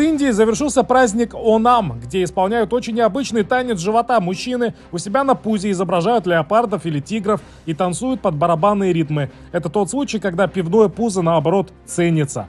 В Индии завершился праздник Онам, где исполняют очень необычный танец живота. Мужчины у себя на пузе изображают леопардов или тигров и танцуют под барабанные ритмы. Это тот случай, когда пивное пузо наоборот ценится.